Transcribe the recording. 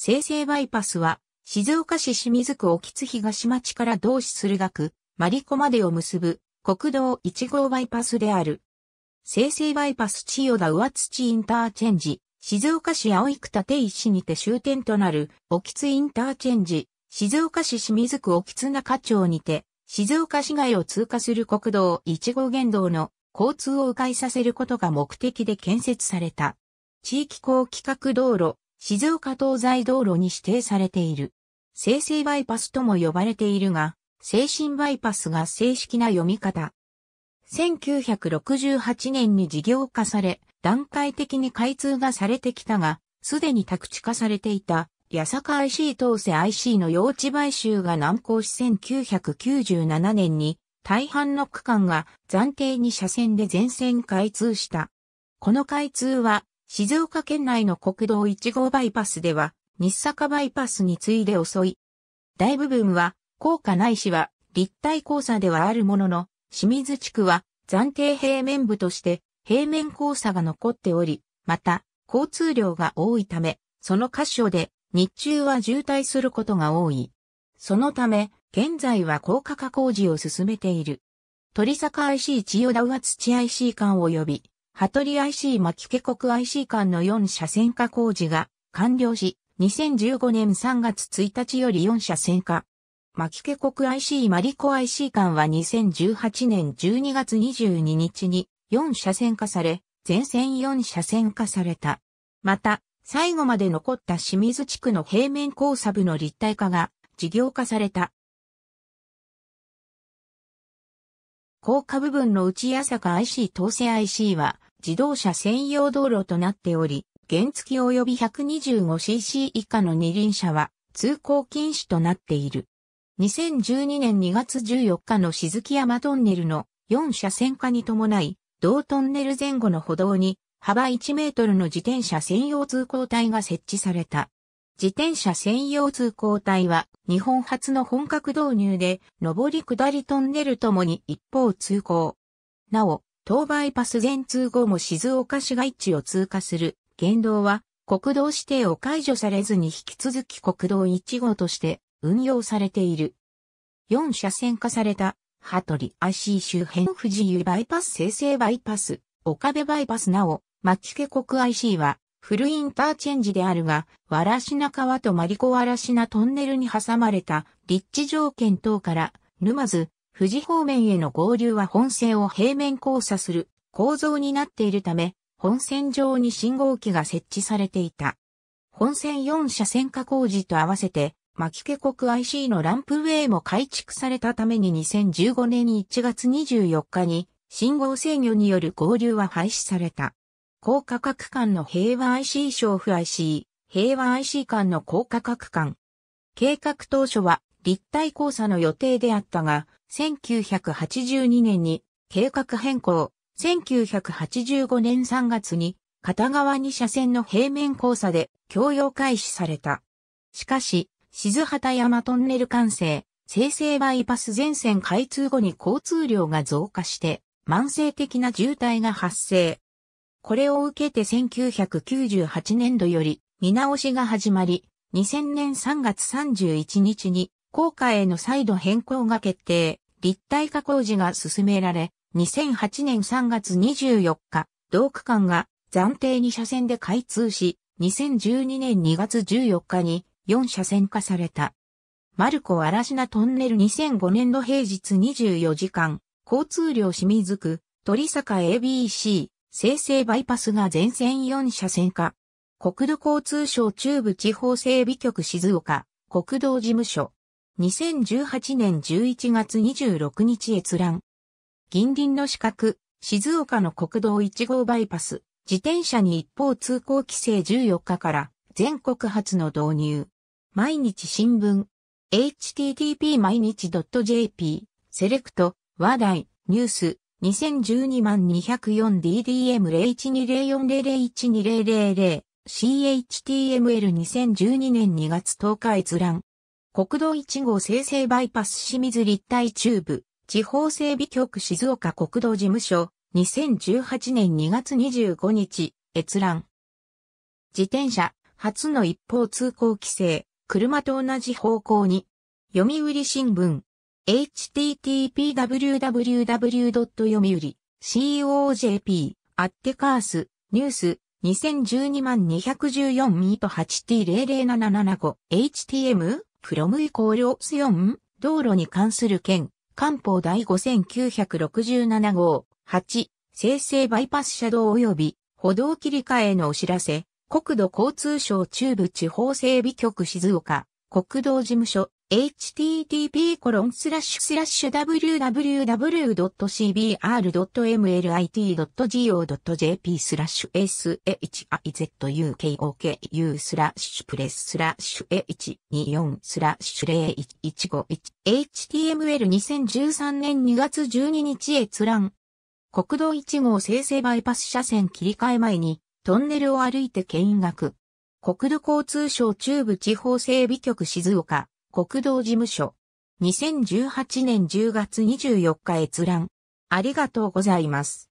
生成バイパスは、静岡市清水区沖津東町から同市駿河区、マリコまでを結ぶ国道1号バイパスである。生成バイパス千代田上土インターチェンジ、静岡市青区立石にて終点となる沖津インターチェンジ、静岡市清水区沖津中町にて、静岡市街を通過する国道1号原道の交通を迂回させることが目的で建設された。地域公規格道路静岡東西道路に指定されている。生成バイパスとも呼ばれているが、精神バイパスが正式な読み方。1968年に事業化され、段階的に開通がされてきたが、すでに宅地化されていた、八坂 IC 東瀬 IC の用地買収が難航し1997年に、大半の区間が暫定に車線で全線開通した。この開通は静岡県内の国道1号バイパスでは、日坂バイパスに次いで遅い。大部分は、高架ないしは、立体交差ではあるものの、清水地区は、暫定平面部として、平面交差が残っており、また、交通量が多いため、その箇所で、日中は渋滞することが多い。そのため、現在は高架化工事を進めている。鳥坂 IC 千代田は土 IC 間及び、羽鳥 IC 巻家国 IC 間の4車線化工事が完了し、2015年3月1日より4車線化。巻家国 IC マリコ IC 間は2018年12月22日に4車線化され、全線4車線化された。また、最後まで残った清水地区の平面交差部の立体化が事業化された。高架部分の内八坂 IC 東勢 IC は、自動車専用道路となっており、原付及び 125cc 以下の二輪車は通行禁止となっている。2012年2月14日の静木山トンネルの4車線化に伴い、同トンネル前後の歩道に幅1メートルの自転車専用通行帯が設置された。自転車専用通行帯は日本初の本格導入で上り下りトンネルともに一方通行。なお、東バイパス全通後も静岡市街地を通過する原動は国道指定を解除されずに引き続き国道1号として運用されている。4車線化された、ハトリ IC 周辺富士湯バイパス生成バイパス、岡部バイパスなお、牧家国 IC は、フルインターチェンジであるが、わらしな川とマリコわらしなトンネルに挟まれた立地条件等から、沼津、富士方面への合流は本線を平面交差する構造になっているため、本線上に信号機が設置されていた。本線4車線化工事と合わせて、牧家国 IC のランプウェイも改築されたために2015年1月24日に信号制御による合流は廃止された。高価格間の平和 IC 娼府 IC、平和 IC 間の高価格間。計画当初は立体交差の予定であったが、1982年に計画変更、1985年3月に片側2車線の平面交差で共用開始された。しかし、静畑山トンネル完成、生成バイパス全線開通後に交通量が増加して、慢性的な渋滞が発生。これを受けて1998年度より見直しが始まり、2000年3月31日に効果への再度変更が決定、立体化工事が進められ、2008年3月24日、同区間が暫定2車線で開通し、2012年2月14日に4車線化された。マルコ嵐ナトンネル2005年度平日24時間、交通量清水区、鳥坂 ABC、生成バイパスが全線4車線化。国土交通省中部地方整備局静岡、国道事務所。2018年11月26日閲覧。銀輪の四角、静岡の国道1号バイパス、自転車に一方通行規制14日から全国初の導入。毎日新聞、http 毎日 .jp、セレクト、話題、ニュース、2012万 204DDM012040012000、CHTML2012 年2月10日閲覧。国道1号生成バイパス清水立体中部、地方整備局静岡国道事務所、2018年2月25日、閲覧。自転車、初の一方通行規制、車と同じ方向に。読売新聞、http://www. 読売 c o j p アッテカース、ニュース、2012万214ミート 8t00775、htm? プロムイコールオスヨン、道路に関する件、官報第5967号、8、生成バイパス車道及び歩道切り替えのお知らせ、国土交通省中部地方整備局静岡、国道事務所、http://www.cbr.mlit.go.jp shizukok スラッシュプレススラッシュ h24 スラッシュ0115 HTML2013 年2月12日閲覧国道1号生成バイパス車線切り替え前にトンネルを歩いて見学国土交通省中部地方整備局静岡国道事務所。2018年10月24日閲覧。ありがとうございます。